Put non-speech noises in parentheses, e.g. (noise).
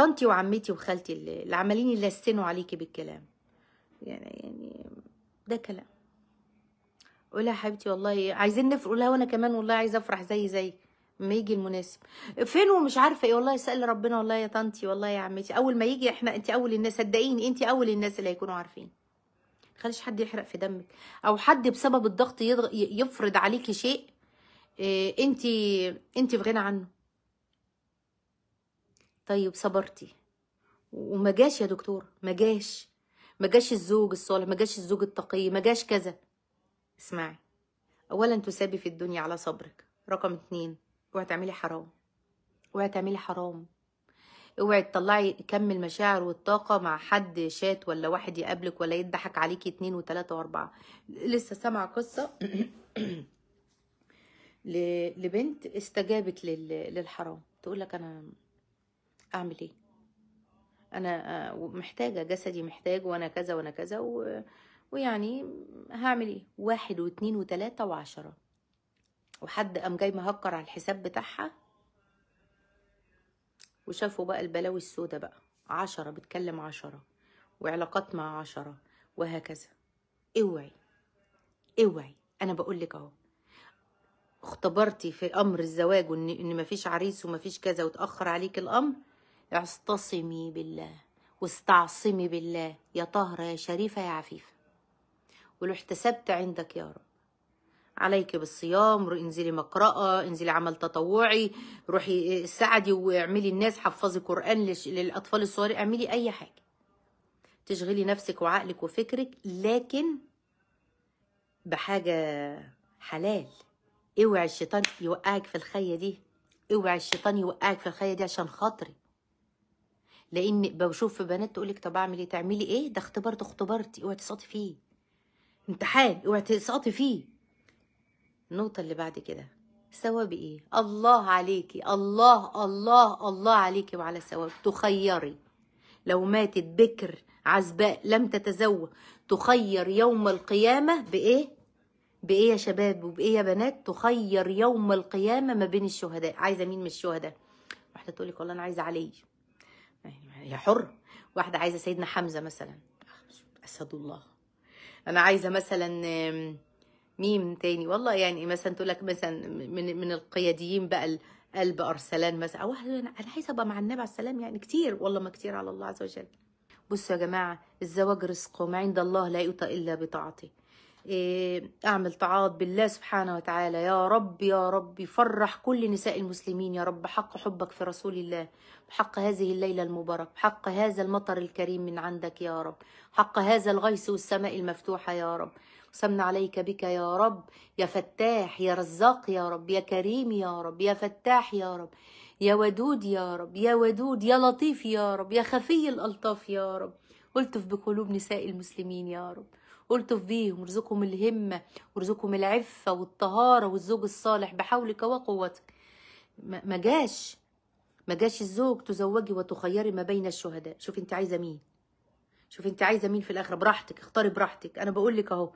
طنطي وعمتي وخالتي اللي عمالين يلسنوا عليكي بالكلام يعني يعني ده كلام قولها يا حبيبتي والله عايزين نفرح قولها وانا كمان والله عايزه افرح زي زي ما يجي المناسب فين ومش عارفه ايه والله اسال ربنا والله يا طنطي والله يا عمتي اول ما يجي احنا انت اول الناس صدقيني انت اول الناس اللي هيكونوا عارفين خليش حد يحرق في دمك او حد بسبب الضغط يفرض عليكي شيء إيه، انت انت في غنى عنه طيب صبرتي وما جاش يا دكتور ما جاش ما جاش الزوج الصالح ما جاش الزوج التقي ما جاش كذا اسمعي اولا تسابي في الدنيا على صبرك رقم اتنين اوعي تعملي حرام اوعي تعملي حرام اوعي تطلعي كم المشاعر والطاقة مع حد شات ولا واحد يقابلك ولا يضحك عليكي اتنين وتلاتة واربعة لسه سامعة قصة (clears throat) لبنت استجابت للحرام تقول لك انا اعمل ايه انا آه، محتاجه جسدي محتاج وانا كذا وانا كذا و... ويعني هعمل ايه واحد واثنين وثلاثة وعشرة وحد قام جاي مهكر على الحساب بتاعها وشافوا بقى البلاوي السودة بقى عشرة بتكلم عشرة وعلاقات مع عشرة وهكذا اوعي اوعي انا بقول لك اهو اختبرتي في امر الزواج وان مفيش عريس ومفيش كذا وتاخر عليك الامر اعتصمي بالله واستعصمي بالله يا طهرة يا شريفة يا عفيفة ولو احتسبت عندك يا رب عليك بالصيام انزلي مقرأة انزلي عمل تطوعي روحي سعدي واعملي الناس حفظي قرآن للأطفال الصغيرين اعملي أي حاجة تشغلي نفسك وعقلك وفكرك لكن بحاجة حلال اوعي الشيطان يوقعك في الخية دي اوعي الشيطان يوقعك في الخية دي عشان خاطري لان بشوف بنات تقول لك طب اعمل ايه تعملي ايه ده اختبار ده اختبارتي اوعي تسقطي فيه امتحان اوعي تسقطي فيه النقطه اللي بعد كده ثواب ايه الله عليكي الله الله الله عليكي وعلى ثواب تخيري لو ماتت بكر عزباء لم تتزوج تخير يوم القيامه بايه بايه يا شباب وبايه يا بنات تخير يوم القيامه ما بين الشهداء عايزه مين من الشهداء واحده تقول لك والله انا عايزه علي هي حر واحدة عايزة سيدنا حمزة مثلا أسد الله أنا عايزة مثلا ميم تاني والله يعني مثلا تقول لك مثلا من من القياديين بقى قلب أرسلان مثلا أو أنا عايزة أبقى مع النبي على السلام يعني كتير والله ما كتير على الله عز وجل بصوا يا جماعة الزواج رزق وما عند الله لا يؤتى إلا بطاعته أعمل تعاض بالله سبحانه وتعالى يا رب يا رب فرح كل نساء المسلمين يا رب حق حبك في رسول الله حق هذه الليلة المباركة حق هذا المطر الكريم من عندك يا رب حق هذا الغيث والسماء المفتوحة يا رب قسمنا عليك بك يا رب يا فتاح يا رزاق يا رب يا كريم يا رب يا فتاح يا رب يا ودود يا رب يا ودود يا لطيف يا رب يا خفي الألطاف يا رب الطف بقلوب نساء المسلمين يا رب قلت بيهم وارزقهم الهمه وارزقهم العفه والطهاره والزوج الصالح بحولك وقوتك ما جاش ما جاش الزوج تزوجي وتخيري ما بين الشهداء شوفي انت عايزه مين شوفي انت عايزه مين في الآخر براحتك اختاري براحتك انا بقول لك اهو